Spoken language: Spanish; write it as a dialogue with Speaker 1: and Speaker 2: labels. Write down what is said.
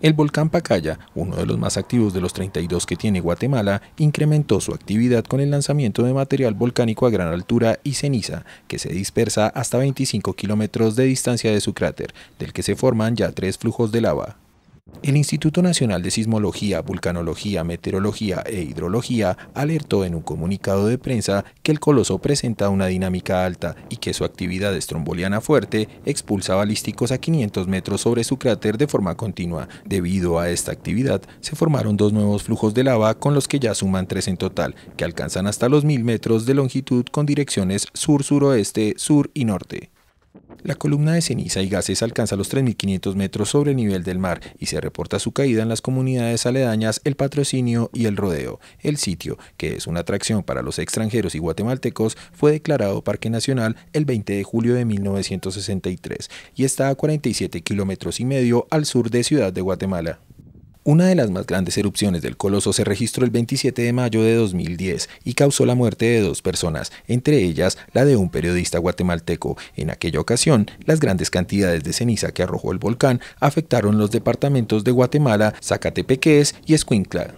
Speaker 1: El volcán Pacaya, uno de los más activos de los 32 que tiene Guatemala, incrementó su actividad con el lanzamiento de material volcánico a gran altura y ceniza, que se dispersa hasta 25 kilómetros de distancia de su cráter, del que se forman ya tres flujos de lava el Instituto Nacional de Sismología, Vulcanología, Meteorología e Hidrología alertó en un comunicado de prensa que el coloso presenta una dinámica alta y que su actividad estromboliana fuerte expulsa balísticos a 500 metros sobre su cráter de forma continua. Debido a esta actividad, se formaron dos nuevos flujos de lava con los que ya suman tres en total, que alcanzan hasta los 1000 metros de longitud con direcciones sur-suroeste, sur y norte. La columna de ceniza y gases alcanza los 3.500 metros sobre el nivel del mar y se reporta su caída en las comunidades aledañas El Patrocinio y El Rodeo. El sitio, que es una atracción para los extranjeros y guatemaltecos, fue declarado Parque Nacional el 20 de julio de 1963 y está a 47 kilómetros y medio al sur de Ciudad de Guatemala. Una de las más grandes erupciones del Coloso se registró el 27 de mayo de 2010 y causó la muerte de dos personas, entre ellas la de un periodista guatemalteco. En aquella ocasión, las grandes cantidades de ceniza que arrojó el volcán afectaron los departamentos de Guatemala, Zacatepeques y Escuintla.